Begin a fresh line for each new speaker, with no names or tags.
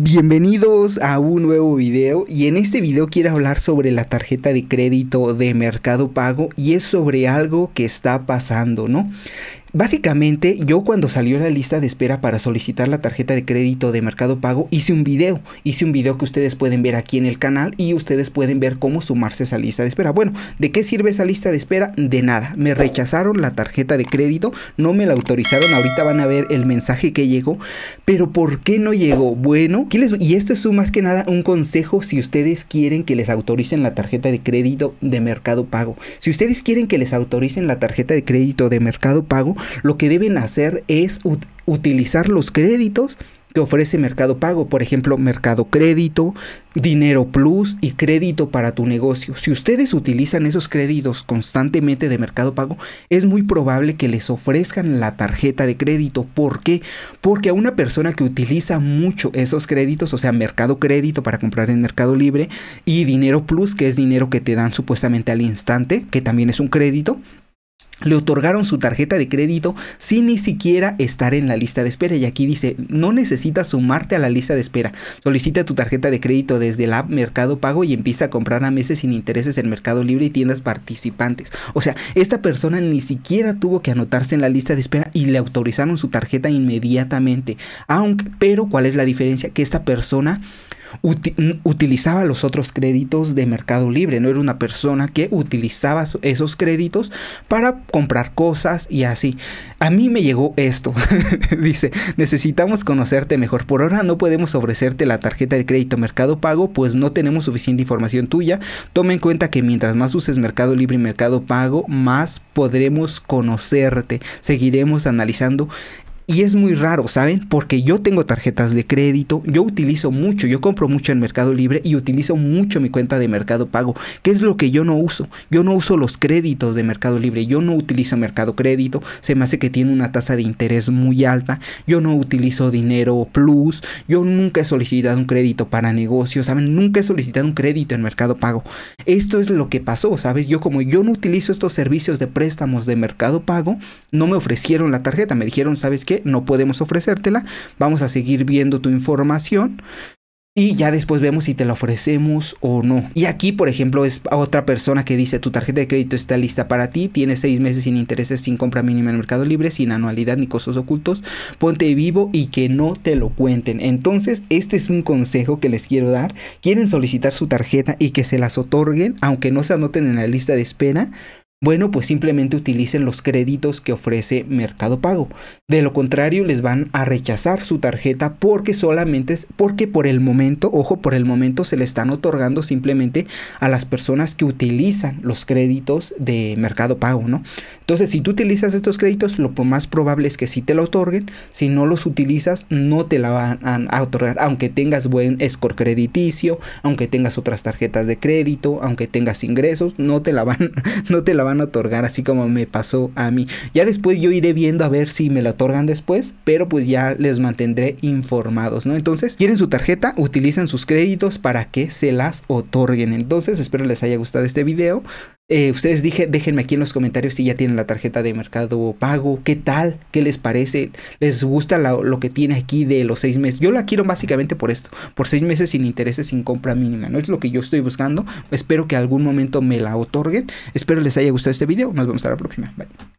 Bienvenidos a un nuevo video y en este video quiero hablar sobre la tarjeta de crédito de Mercado Pago y es sobre algo que está pasando, ¿no? Básicamente, yo cuando salió la lista de espera para solicitar la tarjeta de crédito de Mercado Pago, hice un video. Hice un video que ustedes pueden ver aquí en el canal y ustedes pueden ver cómo sumarse a esa lista de espera. Bueno, ¿de qué sirve esa lista de espera? De nada. Me rechazaron la tarjeta de crédito, no me la autorizaron. Ahorita van a ver el mensaje que llegó. Pero ¿por qué no llegó? Bueno, les... y esto es más que nada un consejo si ustedes quieren que les autoricen la tarjeta de crédito de Mercado Pago. Si ustedes quieren que les autoricen la tarjeta de crédito de Mercado Pago, lo que deben hacer es utilizar los créditos que ofrece Mercado Pago, por ejemplo, Mercado Crédito, Dinero Plus y crédito para tu negocio. Si ustedes utilizan esos créditos constantemente de Mercado Pago, es muy probable que les ofrezcan la tarjeta de crédito. ¿Por qué? Porque a una persona que utiliza mucho esos créditos, o sea, Mercado Crédito para comprar en Mercado Libre y Dinero Plus, que es dinero que te dan supuestamente al instante, que también es un crédito, le otorgaron su tarjeta de crédito sin ni siquiera estar en la lista de espera. Y aquí dice, no necesitas sumarte a la lista de espera. Solicita tu tarjeta de crédito desde la app Mercado Pago y empieza a comprar a meses sin intereses en Mercado Libre y tiendas participantes. O sea, esta persona ni siquiera tuvo que anotarse en la lista de espera y le autorizaron su tarjeta inmediatamente. Aunque, pero ¿cuál es la diferencia? Que esta persona utilizaba los otros créditos de Mercado Libre, no era una persona que utilizaba esos créditos para comprar cosas y así. A mí me llegó esto, dice, necesitamos conocerte mejor, por ahora no podemos ofrecerte la tarjeta de crédito Mercado Pago, pues no tenemos suficiente información tuya, toma en cuenta que mientras más uses Mercado Libre y Mercado Pago, más podremos conocerte, seguiremos analizando y es muy raro, ¿saben? Porque yo tengo tarjetas de crédito, yo utilizo mucho, yo compro mucho en Mercado Libre y utilizo mucho mi cuenta de Mercado Pago, ¿Qué es lo que yo no uso. Yo no uso los créditos de Mercado Libre, yo no utilizo Mercado Crédito, se me hace que tiene una tasa de interés muy alta, yo no utilizo dinero plus, yo nunca he solicitado un crédito para negocios, ¿saben? Nunca he solicitado un crédito en Mercado Pago. Esto es lo que pasó, ¿sabes? Yo como yo no utilizo estos servicios de préstamos de Mercado Pago, no me ofrecieron la tarjeta, me dijeron, ¿sabes qué? no podemos ofrecértela, vamos a seguir viendo tu información y ya después vemos si te la ofrecemos o no. Y aquí, por ejemplo, es otra persona que dice tu tarjeta de crédito está lista para ti, tiene seis meses sin intereses, sin compra mínima en Mercado Libre, sin anualidad ni costos ocultos, ponte vivo y que no te lo cuenten. Entonces, este es un consejo que les quiero dar. Quieren solicitar su tarjeta y que se las otorguen, aunque no se anoten en la lista de espera. Bueno, pues simplemente utilicen los créditos que ofrece Mercado Pago. De lo contrario, les van a rechazar su tarjeta porque solamente es porque por el momento, ojo, por el momento se le están otorgando simplemente a las personas que utilizan los créditos de Mercado Pago, ¿no? Entonces, si tú utilizas estos créditos, lo más probable es que sí te lo otorguen. Si no los utilizas, no te la van a otorgar, aunque tengas buen score crediticio, aunque tengas otras tarjetas de crédito, aunque tengas ingresos, no te la van, no te la van a otorgar, así como me pasó a mí. Ya después yo iré viendo a ver si me la otorgan después, pero pues ya les mantendré informados, ¿no? Entonces, quieren su tarjeta, utilizan sus créditos para que se las otorguen. Entonces, espero les haya gustado este video. Eh, ustedes dije, déjenme aquí en los comentarios si ya tienen la tarjeta de mercado pago, qué tal, qué les parece, les gusta lo que tiene aquí de los seis meses. Yo la quiero básicamente por esto, por seis meses sin intereses, sin compra mínima, no es lo que yo estoy buscando. Espero que algún momento me la otorguen. Espero les haya gustado este video, nos vemos a la próxima. Bye.